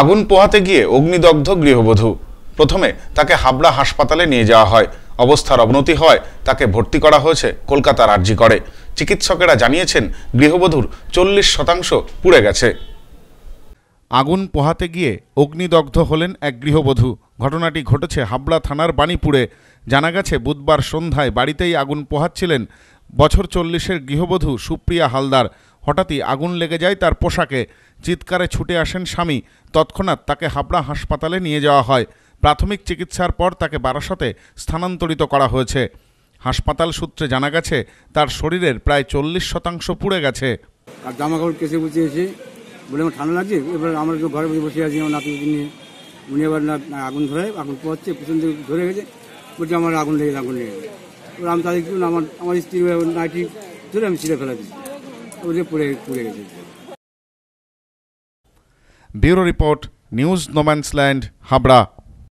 আগুন পোহাতে গিয়ে অগ্নিদগ্ধ গৃহবধূ প্রথমে তাকে হাবড়া হাসপাতালে নিয়ে যাওয়া হয় অবস্থার অবনতি হয় তাকে ভর্তি করা হয়েছে কলকাতার আর্জি করে চিকিৎসকেরা জানিয়েছেন গৃহবধূর চল্লিশ শতাংশ পুড়ে গেছে আগুন পোহাতে গিয়ে অগ্নিদগ্ধ হলেন এক গৃহবধূ ঘটনাটি ঘটেছে হাবড়া থানার বাণীপুরে জানা গেছে বুধবার সন্ধ্যায় বাড়িতেই আগুন পোহাচ্ছিলেন বছর চল্লিশের গৃহবধূ সুপ্রিয়া হালদার হঠাৎই আগুন লেগে যায় তার পোশাকে চিৎকারে ছুটে আসেন স্বামী তৎক্ষণাৎ তাকে হাবড়া হাসপাতালে নিয়ে যাওয়া হয় প্রাথমিক চিকিৎসার পর তাকে বারাসতে স্থানান্তরিত করা হয়েছে হাসপাতাল সূত্রে জানা গেছে তার শরীরের প্রায় চল্লিশ শতাংশ পুড়ে গেছে আর জামা কাপড় কেসে বুঝিয়েছে বলে আমার ঠান্ডা লাগছে এবার আমার ঘরে বসে বসে আছি আমার নাতি নিয়ে উনি এবার আগুন ধরে আগুন পোয়াচ্ছে পিছন থেকে ধরে গেছে বলছি আমার আগুন লেগেছে আগুন লেগেছে আমি তাদের আমার আমার স্ত্রী নাইটি ধরে আমি ছিঁড়ে ফেলা দিচ্ছি ब्यूरो रिपोर्ट न्यूज नोमैंसलैंड हाबड़ा